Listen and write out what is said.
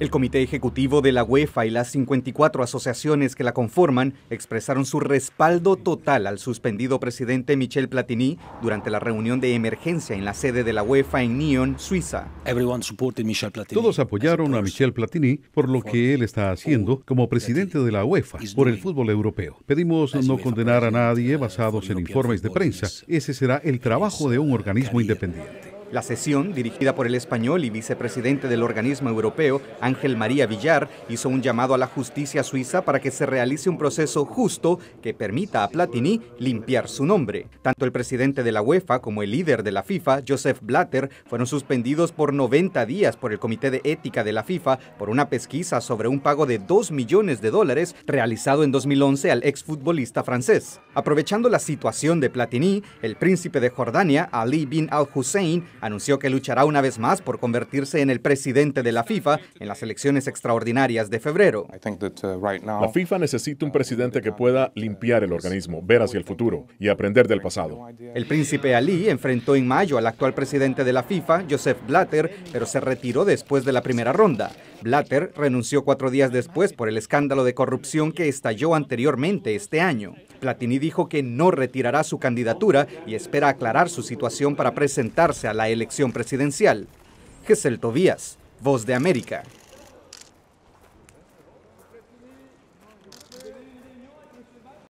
El Comité Ejecutivo de la UEFA y las 54 asociaciones que la conforman expresaron su respaldo total al suspendido presidente Michel Platini durante la reunión de emergencia en la sede de la UEFA en Nyon, Suiza. Todos apoyaron a Michel Platini por lo que él está haciendo como presidente de la UEFA por el fútbol europeo. Pedimos no condenar a nadie basados en informes de prensa. Ese será el trabajo de un organismo independiente. La sesión, dirigida por el español y vicepresidente del organismo europeo, Ángel María Villar, hizo un llamado a la justicia suiza para que se realice un proceso justo que permita a Platini limpiar su nombre. Tanto el presidente de la UEFA como el líder de la FIFA, Joseph Blatter, fueron suspendidos por 90 días por el Comité de Ética de la FIFA por una pesquisa sobre un pago de 2 millones de dólares realizado en 2011 al exfutbolista francés. Aprovechando la situación de Platini, el príncipe de Jordania, Ali bin al-Hussein, anunció que luchará una vez más por convertirse en el presidente de la FIFA en las elecciones extraordinarias de febrero. Uh, la FIFA necesita un presidente que pueda limpiar el organismo, ver hacia el futuro y aprender del pasado. El príncipe Ali enfrentó en mayo al actual presidente de la FIFA, Joseph Blatter, pero se retiró después de la primera ronda. Blatter renunció cuatro días después por el escándalo de corrupción que estalló anteriormente este año. Platini dijo que no retirará su candidatura y espera aclarar su situación para presentarse a la elección presidencial. Gesel Tobías, Voz de América.